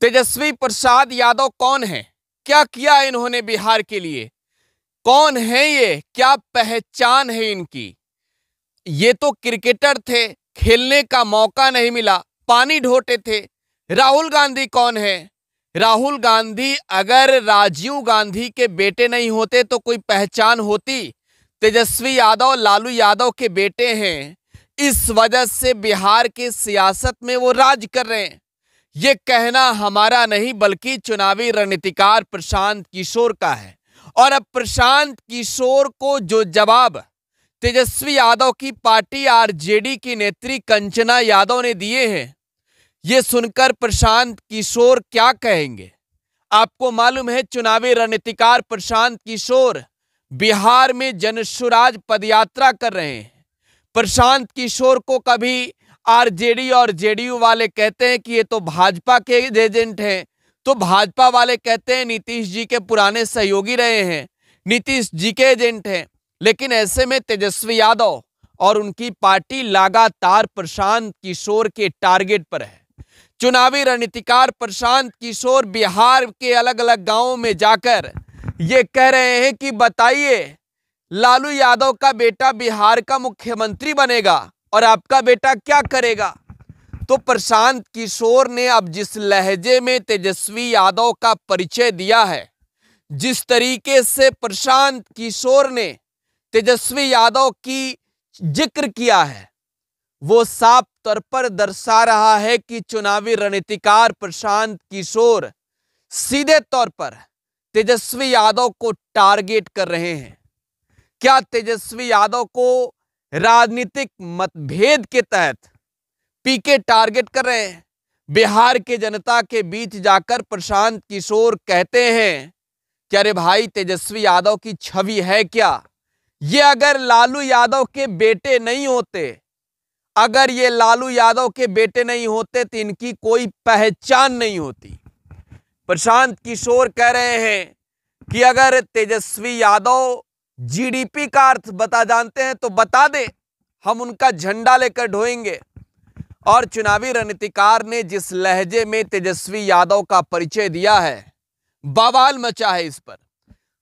तेजस्वी प्रसाद यादव कौन है क्या किया इन्होंने बिहार के लिए कौन है ये क्या पहचान है इनकी ये तो क्रिकेटर थे खेलने का मौका नहीं मिला पानी ढोते थे राहुल गांधी कौन है राहुल गांधी अगर राजीव गांधी के बेटे नहीं होते तो कोई पहचान होती तेजस्वी यादव लालू यादव के बेटे हैं इस वजह से बिहार के सियासत में वो राज कर रहे हैं ये कहना हमारा नहीं बल्कि चुनावी रणनीतिकार प्रशांत किशोर का है और अब प्रशांत किशोर को जो जवाब तेजस्वी यादव की पार्टी आरजेडी की नेत्री कंचना यादव ने दिए हैं ये सुनकर प्रशांत किशोर क्या कहेंगे आपको मालूम है चुनावी रणनीतिकार प्रशांत किशोर बिहार में जनसुराज पदयात्रा कर रहे हैं प्रशांत किशोर को कभी आरजेडी और जेडीयू वाले कहते हैं कि ये तो भाजपा के एजेंट हैं तो भाजपा वाले कहते हैं नीतीश जी के पुराने सहयोगी रहे हैं नीतीश जी के एजेंट हैं लेकिन ऐसे में तेजस्वी यादव और उनकी पार्टी लगातार प्रशांत किशोर के टारगेट पर है चुनावी रणनीतिकार प्रशांत किशोर बिहार के अलग अलग गांवों में जाकर ये कह रहे हैं कि बताइए लालू यादव का बेटा बिहार का मुख्यमंत्री बनेगा और आपका बेटा क्या करेगा तो प्रशांत किशोर ने अब जिस लहजे में तेजस्वी यादव का परिचय दिया है जिस तरीके से प्रशांत किशोर ने तेजस्वी यादव की जिक्र किया है वो साफ तौर पर दर्शा रहा है कि चुनावी रणनीतिकार प्रशांत किशोर सीधे तौर पर तेजस्वी यादव को टारगेट कर रहे हैं क्या तेजस्वी यादव को राजनीतिक मतभेद के तहत पीके टारगेट कर रहे हैं बिहार के जनता के बीच जाकर प्रशांत किशोर कहते हैं कि अरे भाई तेजस्वी यादव की छवि है क्या ये अगर लालू यादव के बेटे नहीं होते अगर ये लालू यादव के बेटे नहीं होते तो इनकी कोई पहचान नहीं होती प्रशांत किशोर कह रहे हैं कि अगर तेजस्वी यादव जीडीपी का अर्थ बता जानते हैं तो बता दें हम उनका झंडा लेकर ढोएंगे और चुनावी रणनीतिकार ने जिस लहजे में तेजस्वी यादव का परिचय दिया है बवाल मचा है इस पर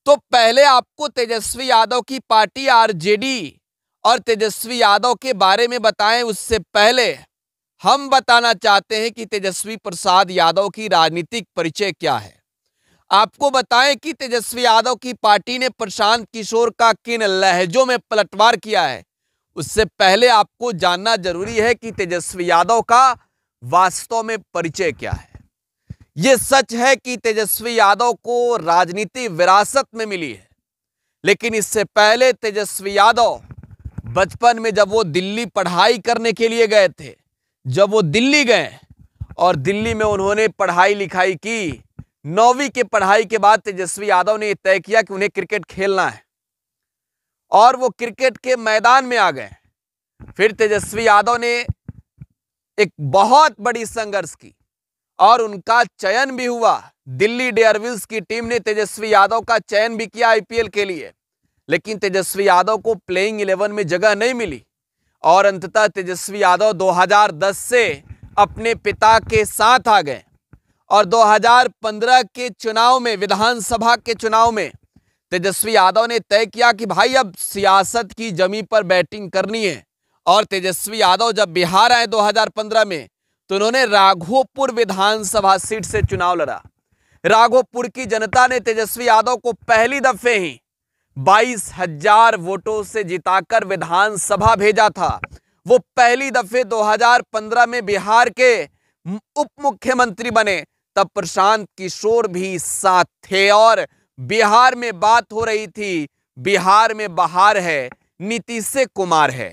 तो पहले आपको तेजस्वी यादव की पार्टी आरजेडी और तेजस्वी यादव के बारे में बताएं उससे पहले हम बताना चाहते हैं कि तेजस्वी प्रसाद यादव की राजनीतिक परिचय क्या है आपको बताएं कि तेजस्वी यादव की पार्टी ने प्रशांत किशोर का किन लहजों में पलटवार किया है उससे पहले आपको जानना जरूरी है कि तेजस्वी यादव का वास्तव में परिचय क्या है यह सच है कि तेजस्वी यादव को राजनीति विरासत में मिली है लेकिन इससे पहले तेजस्वी यादव बचपन में जब वो दिल्ली पढ़ाई करने के लिए गए थे जब वो दिल्ली गए और दिल्ली में उन्होंने पढ़ाई लिखाई की नौवीं के पढ़ाई के बाद तेजस्वी यादव ने तय किया कि उन्हें क्रिकेट खेलना है और वो क्रिकेट के मैदान में आ गए फिर तेजस्वी यादव ने एक बहुत बड़ी संघर्ष की और उनका चयन भी हुआ दिल्ली डेयरविल्स की टीम ने तेजस्वी यादव का चयन भी किया आईपीएल के लिए लेकिन तेजस्वी यादव को प्लेइंग इलेवन में जगह नहीं मिली और अंततः तेजस्वी यादव 2010 से अपने पिता के साथ आ गए और 2015 के चुनाव में विधानसभा के चुनाव में तेजस्वी यादव ने तय किया कि भाई अब सियासत की जमी पर बैटिंग करनी है और तेजस्वी यादव जब बिहार आए 2015 में तो उन्होंने राघोपुर विधानसभा सीट से चुनाव लड़ा राघोपुर की जनता ने तेजस्वी यादव को पहली दफे ही बाईस हजार वोटों से जिताकर विधानसभा भेजा था वो पहली दफे 2015 में बिहार के उप मुख्यमंत्री बने तब प्रशांत किशोर भी साथ थे और बिहार में बात हो रही थी बिहार में बहार है नीतीश कुमार है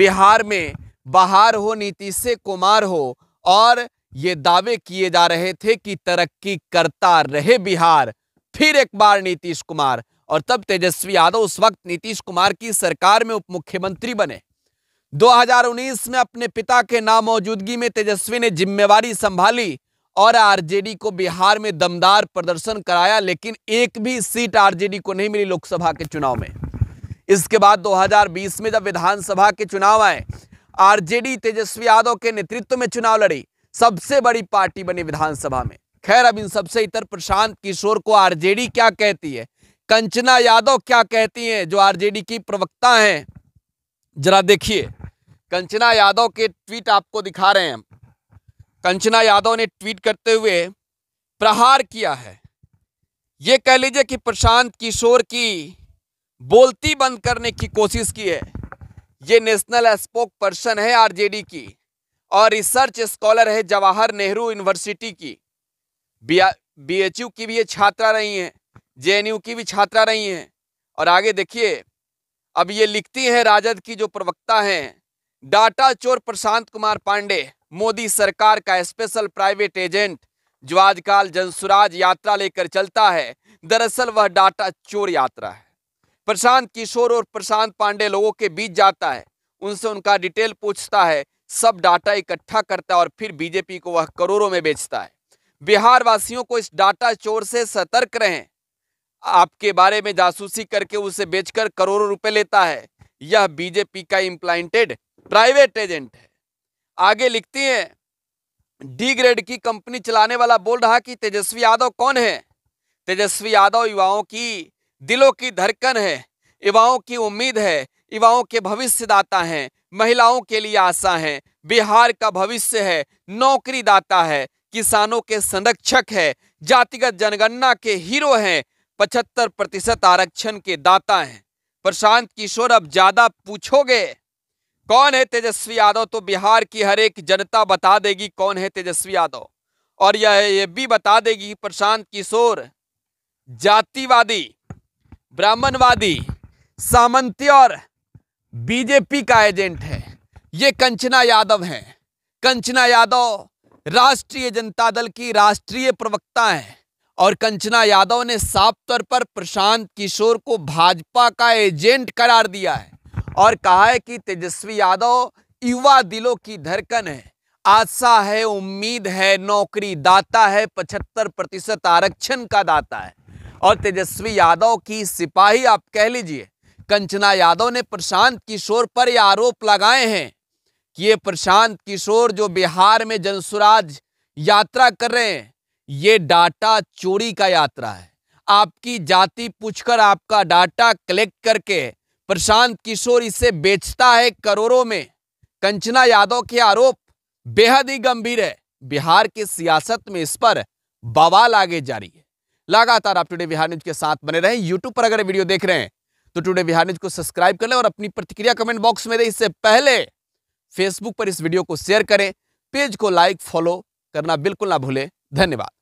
बिहार में बहार हो नीतीश कुमार हो और ये दावे किए जा रहे थे कि तरक्की करता रहे बिहार फिर एक बार नीतीश कुमार और तब तेजस्वी यादव उस वक्त नीतीश कुमार की सरकार में उप मुख्यमंत्री बने 2019 में अपने पिता के नामौजूदगी में तेजस्वी ने जिम्मेवारी संभाली और आरजेडी को बिहार में दमदार प्रदर्शन कराया लेकिन एक भी सीट आरजेडी को नहीं मिली लोकसभा के चुनाव में इसके बाद 2020 में जब विधानसभा के चुनाव आए आरजेडी तेजस्वी यादव के नेतृत्व में चुनाव लड़ी सबसे बड़ी पार्टी बनी विधानसभा में खैर अब इन सबसे इतर प्रशांत किशोर को आरजेडी क्या कहती है कंचना यादव क्या कहती है जो आरजेडी की प्रवक्ता है जरा देखिए कंचना यादव के ट्वीट आपको दिखा रहे हैं हम कंचना यादव ने ट्वीट करते हुए प्रहार किया है ये कह लीजिए कि प्रशांत किशोर की बोलती बंद करने की कोशिश की है ये नेशनल स्पोक पर्सन है आरजेडी की और रिसर्च स्कॉलर है जवाहर नेहरू यूनिवर्सिटी की बीएचयू की भी ये छात्रा रही हैं जेएनयू की भी छात्रा रही हैं और आगे देखिए अब ये लिखती हैं राजद की जो प्रवक्ता हैं डाटा चोर प्रशांत कुमार पांडे मोदी सरकार का स्पेशल प्राइवेट एजेंट जो आजकल जनसुराज यात्रा लेकर चलता है दरअसल वह डाटा चोर यात्रा है प्रशांत किशोर और प्रशांत पांडे लोगों के बीच जाता है उनसे उनका डिटेल पूछता है सब डाटा इकट्ठा करता है और फिर बीजेपी को वह करोड़ों में बेचता है बिहार वासियों को इस डाटा चोर से सतर्क रहें आपके बारे में जासूसी करके उसे बेचकर करोड़ों रुपए लेता है यह बीजेपी का इम्प्लाइंटेड प्राइवेट एजेंट है आगे लिखती हैं डी ग्रेड की कंपनी चलाने वाला बोल रहा कि तेजस्वी यादव कौन है तेजस्वी यादव युवाओं की दिलों की धड़कन है युवाओं की उम्मीद है युवाओं के भविष्यदाता हैं महिलाओं के लिए आशा है बिहार का भविष्य है नौकरी दाता है किसानों के संरक्षक है जातिगत जनगणना के हीरो हैं पचहत्तर प्रतिशत आरक्षण के दाता हैं प्रशांत किशोर अब ज़्यादा पूछोगे कौन है तेजस्वी यादव तो बिहार की हर एक जनता बता देगी कौन है तेजस्वी यादव और यह ये भी बता देगी प्रशांत किशोर जातिवादी ब्राह्मणवादी सामंती और बीजेपी का एजेंट है ये कंचना यादव हैं कंचना यादव राष्ट्रीय जनता दल की राष्ट्रीय प्रवक्ता हैं और कंचना यादव ने साफ तौर पर प्रशांत किशोर को भाजपा का एजेंट करार दिया है और कहा है कि तेजस्वी यादव युवा दिलों की धड़कन है आशा है उम्मीद है नौकरी दाता है पचहत्तर प्रतिशत आरक्षण का दाता है और तेजस्वी यादव की सिपाही आप कह लीजिए कंचना यादव ने प्रशांत किशोर पर यह आरोप लगाए हैं कि ये प्रशांत किशोर जो बिहार में जनसुराज यात्रा कर रहे हैं ये डाटा चोरी का यात्रा है आपकी जाति पूछकर आपका डाटा कलेक्ट करके प्रशांत किशोर इसे बेचता है करोड़ों में कंचना यादव के आरोप बेहद ही गंभीर है बिहार की सियासत में इस पर बवाल आगे जारी है लगातार आप टुडे बिहार न्यूज के साथ बने रहें यूट्यूब पर अगर वीडियो देख रहे हैं तो टुडे बिहार न्यूज को सब्सक्राइब कर लें और अपनी प्रतिक्रिया कमेंट बॉक्स में दें इससे पहले फेसबुक पर इस वीडियो को शेयर करें पेज को लाइक फॉलो करना बिल्कुल ना भूलें धन्यवाद